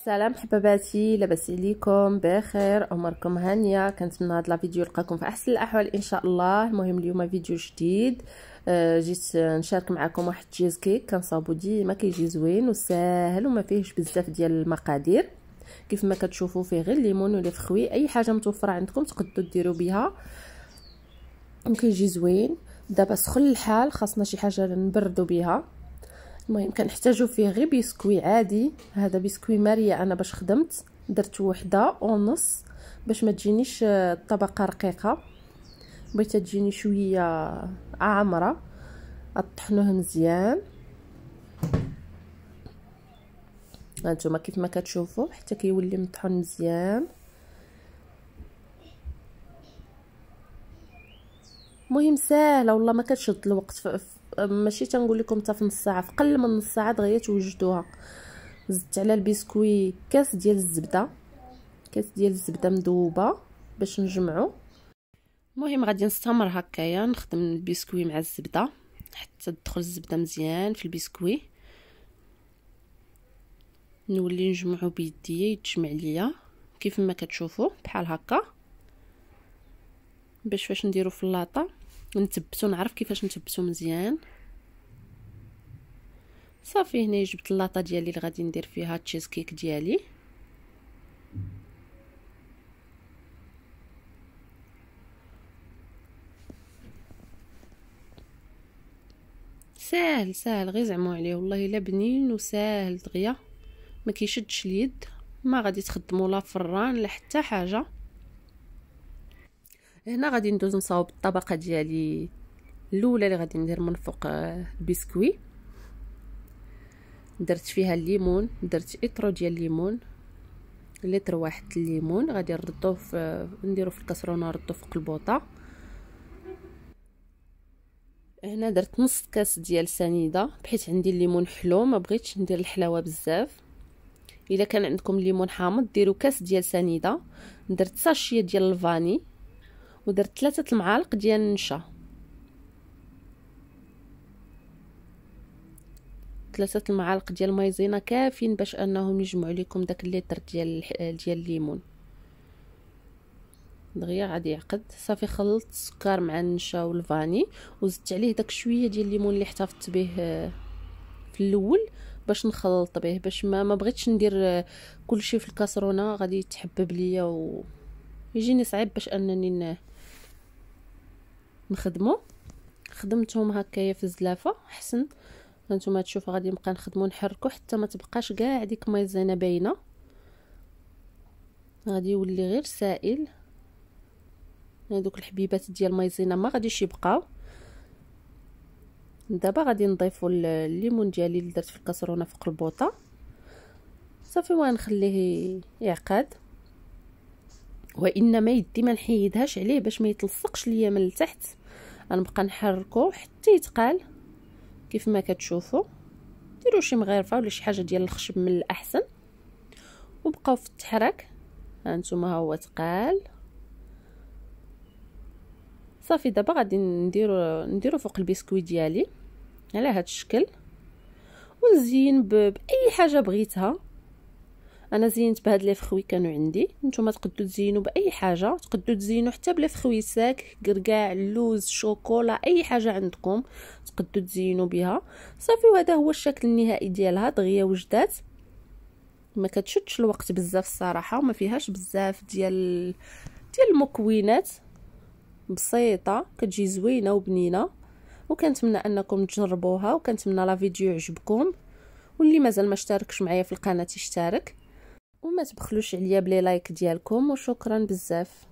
السلام حباباتي لاباس عليكم بخير عمركم هانيه كنتمنى هاد لا فيديو يلقاكم في احسن الاحوال ان شاء الله المهم اليوم فيديو جديد آه، جيت نشارك معكم واحد تشيز كيك كنصاوبو ديما كيجي زوين وساهل وما فيهش بزاف ديال المقادير كيف ما كتشوفوا فيه غير الليمون ولا فخوي اي حاجه متوفره عندكم تقدروا ديروا بها وكيجي زوين دابا سخن الحال خاصنا شي حاجه نبردو بها المهم كنحتاجو فيه غير بسكوي عادي هذا بسكوي ماريا انا باش خدمت درت وحده ونص باش ما تجينيش الطبقه آه، رقيقه بغيتها تجيني شويه عامره طحنوه مزيان هانتوما كيف ما كتشوفوا حتى كيولي مطحون مزيان مهم ساهله والله ما كتشد الوقت ماشي تنقول لكم حتى في نص ساعه في قل من نص ساعه دغيا توجدوها زدت على البسكوي كاس ديال الزبده كاس ديال الزبده مذوبه باش نجمعو المهم غادي نستمر هكايا نخدم البسكوي مع الزبده حتى تدخل الزبده مزيان في البسكوي نولي نجمعو بيديا يتجمع ليا كيف ما كتشوفوا بحال هكا باش فاش نديرو في اللاطه نتبتو نعرف كيفاش نتبتو مزيان صافي هنا جبت اللاطه ديالي اللي غادي ندير فيها تشيز كيك ديالي ساهل ساهل غير زعمو عليه والله الا بنين وساهل دغيا ما كيشدش اليد ما غادي تخدموا لا فران لا حتى حاجه هنا غادي ندوز نصاوب الطبقه ديالي الاولى اللي غادي ندير من فوق آه، البسكوي درت فيها الليمون درت اطرو ديال الليمون لتر واحد الليمون غادي نردوه في آه، نديرو في الكسرونه نردوه فوق البوطه هنا درت نص كاس ديال سنيده بحيث عندي الليمون حلو ما بغيتش ندير الحلاوه بزاف الا كان عندكم الليمون حامض ديروا كاس ديال سنيده درت ساشيه ديال الفاني ودرت ثلاثة المعالق ديال النشا ثلاثة المعالق ديال المايزينا كافين باش انهم يجمعوا لكم داك الليتر ديال ديال الليمون دغيا غادي يعقد صافي خلطت السكر مع النشا والفاني وزدت عليه داك شويه ديال الليمون اللي احتفظت به في الاول باش نخلط به باش ما ما بغيتش ندير كلشي في الكاسرونه غادي يتحبب ليا و يجيني صعيب باش انني نخدمو خدمتهم هكايا في الزلافه حسن هانتوما تشوفوا غادي نبقى نخدمو نحركو حتى ما تبقاش كاع ديك مايزينه باينه غادي يولي غير سائل هادوك الحبيبات ديال مايزينا ما غاديش يبقاو دابا غادي نضيفو الليمون ديالي اللي درت في الكسرونه فوق البوطه صافي وغنخليه يعقد وانما يدي ما نحيدهاش عليه باش ما يتلصقش ليا من التحت غنبقى نحركو حتى يتقال كيف ما كتشوفوا ديروا شي مغرفه ولا شي حاجه ديال الخشب من الاحسن وبقاو في التحرك هانتوما ها هو تقال صافي دابا غادي نديرو نديرو فوق البسكويت ديالي على هذا الشكل ونزين باي حاجه بغيتها انا زينت بهاد لي فخوي كانوا عندي نتوما تقدو تزينو باي حاجه تقدو تزينو حتى بلا فخوي ساك كركاع اللوز شوكولا اي حاجه عندكم تقدو تزينو بها صافي وهذا هو الشكل النهائي ديالها دغيا وجدات ما كتشدش الوقت بزاف الصراحه وما فيهاش بزاف ديال ديال المكونات بسيطه كتجي زوينه وبنينه وكنتمنى انكم تجربوها وكنتمنى لا فيديو يعجبكم واللي مازال ما اشتركش معايا في القناه يشترك وما تبخلوش عليا بلي لايك ديالكم وشكرا بزاف